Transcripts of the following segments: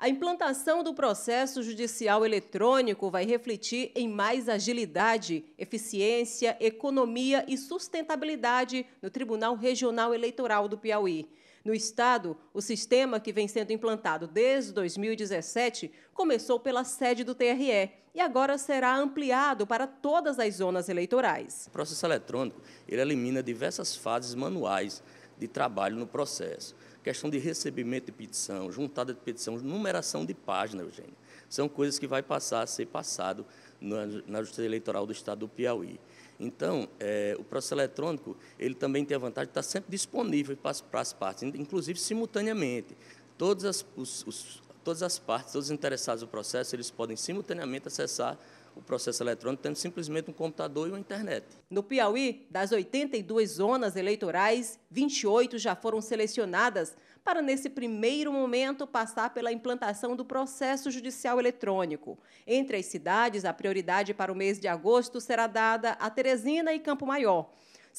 A implantação do processo judicial eletrônico vai refletir em mais agilidade, eficiência, economia e sustentabilidade no Tribunal Regional Eleitoral do Piauí. No Estado, o sistema que vem sendo implantado desde 2017 começou pela sede do TRE e agora será ampliado para todas as zonas eleitorais. O processo eletrônico ele elimina diversas fases manuais de trabalho no processo. Questão de recebimento de petição, juntada de petição, numeração de página, Eugênio. São coisas que vai passar a ser passado na, Justiça Eleitoral do Estado do Piauí. Então, é, o processo eletrônico, ele também tem a vantagem de estar sempre disponível para as, para as partes, inclusive simultaneamente. Todos as, os, os todas as partes, todos os interessados no processo, eles podem simultaneamente acessar o processo eletrônico tendo simplesmente um computador e uma internet. No Piauí, das 82 zonas eleitorais, 28 já foram selecionadas para, nesse primeiro momento, passar pela implantação do processo judicial eletrônico. Entre as cidades, a prioridade para o mês de agosto será dada a Teresina e Campo Maior.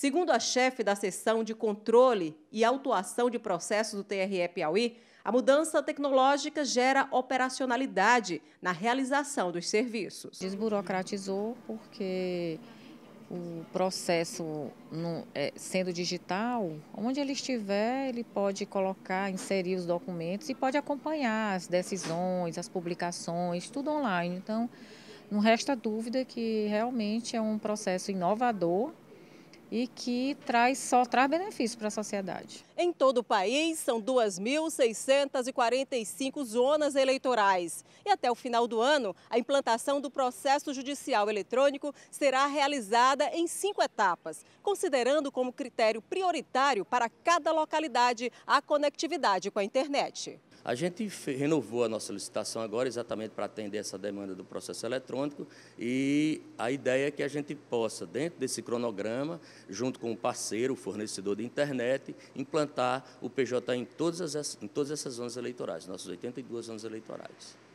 Segundo a chefe da seção de controle e autuação de processos do TRE Piauí, a mudança tecnológica gera operacionalidade na realização dos serviços. Desburocratizou porque o processo é, sendo digital, onde ele estiver, ele pode colocar, inserir os documentos e pode acompanhar as decisões, as publicações, tudo online. Então, não resta dúvida que realmente é um processo inovador e que traz só traz benefício para a sociedade. Em todo o país, são 2.645 zonas eleitorais. E até o final do ano, a implantação do processo judicial eletrônico será realizada em cinco etapas, considerando como critério prioritário para cada localidade a conectividade com a internet. A gente renovou a nossa licitação agora exatamente para atender essa demanda do processo eletrônico e a ideia é que a gente possa, dentro desse cronograma, junto com o um parceiro, o fornecedor de internet, implantar implantar o PJ em todas, as, em todas essas zonas eleitorais, nossas 82 zonas eleitorais.